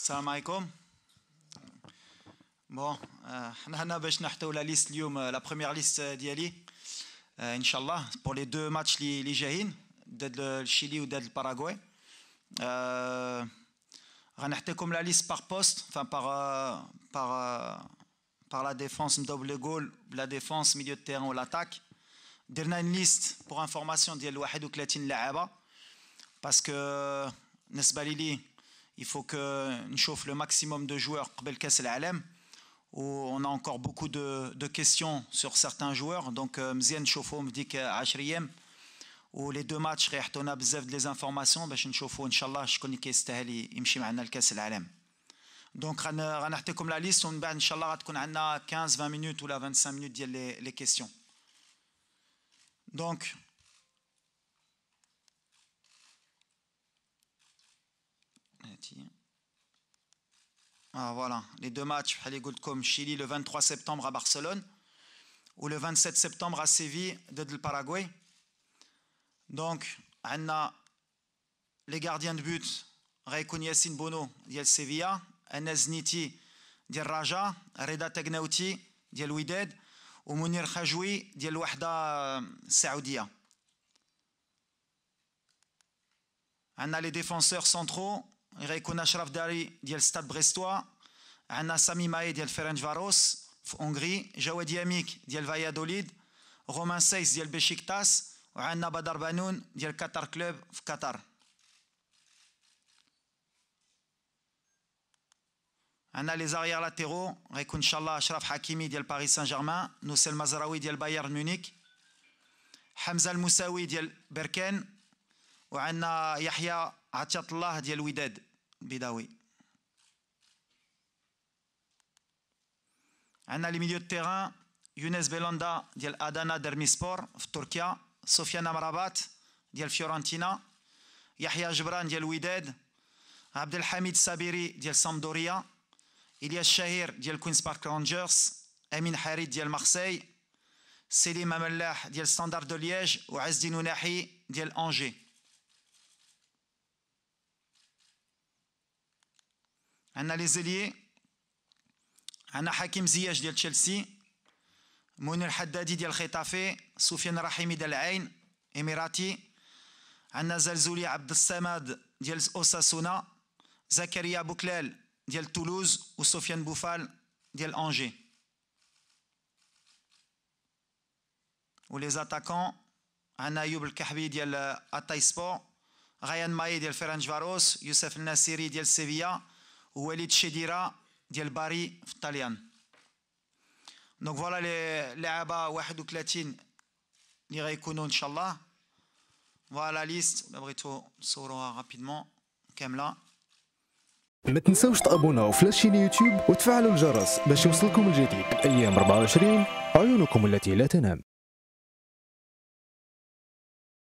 Salam alaikum. Bon, euh, on est là باش euh, première liste euh, diali. Euh, inchallah pour les deux matchs les les de le Chili ou de le Paraguay. Euh, on htiikom la liste par poste, enfin par euh, par par la défense, le double goal, la défense, milieu de terrain ou l'attaque. Dirna une liste pour information ديال 31 لاعبه parce que بالنسبة لي لي il faut que chauffe le maximum de joueurs pour Belkès et l'Alem. Où on a encore beaucoup de, de questions sur certains joueurs. Donc, euh, Mzien Chofo me dit que ou les deux matchs, on a besoin des informations. Je ben, suis Chofo, Inch'Allah, je connais qui est Stahel, il me chime Donc, on a comme la liste, on a ben, Inch'Allah, on a 15-20 minutes ou 25 minutes les questions. Donc, Ah, voilà, les deux matchs, comme Chili le 23 septembre à Barcelone ou le 27 septembre à Séville de Paraguay. Donc, on a les gardiens de but, Raikoun Yassin Bono, de Sevilla, Enes Niti, de Raja, Reda Tegnauti, de Wydad ou Mounir Khajoui, de Wahda euh, Saoudia. On a les défenseurs centraux, غيكون اشرف داري ديال ستاد بريستوا عندنا سامي ماي ديال فيرنج فاروس في هونغري جواد ياميك ديال فايادوليد رومان سايس ديال بشيكتاس وعندنا بدر بانون ديال قطر كلوب في قطر عندنا لي زاريير لاتيرو غيكون ان شاء الله اشرف حكيمي ديال باريس سان جيرمان نوسيل مزراوي ديال بايرن ميونيك حمزه المساوي ديال بركان وعندنا يحيى عطيات الله ديال الوداد البيضاوي عندنا لي ميليو تيغان يونس بيلاندا ديال ادانا درميسبور في تركيا سفيان امرابات ديال فيورنتينا يحيى جبران ديال الوداد عبد الحميد السابيري ديال سامدوريا الياس الشهير ديال كوينز بارك رانجرز امين حريد ديال مارسي سليم ملاح ديال ستاندارد دو ليج وعز الدين ناحي ديال انجي عندنا لي زيليي عندنا حكيم زياش ديال تشيلسي منير حدادي ديال خيطافي سفيان الرحيمي ديال العين اميراتي عندنا زلزولي عبد الصمد ديال اوساسونا زكريا بوكلال ديال تولوز وسفيان بوفال ديال انجي ولي زاتاكون عندنا ايوب الكحبي ديال اتاي سبور غيان ماي ديال فيرنج فاروس يوسف الناسيري ديال سيفيا وليد شديرا ديال باري في الطليان دونك فوالا لي لعابه 31 اللي غيكونوا ان شاء الله فوالا ليست بغيتو نصوروها رابيدمون كامله ما تنساوش تابوناو في لاشين يوتيوب وتفعلوا الجرس باش يوصلكم الجديد ايام 24 عيونكم التي لا تنام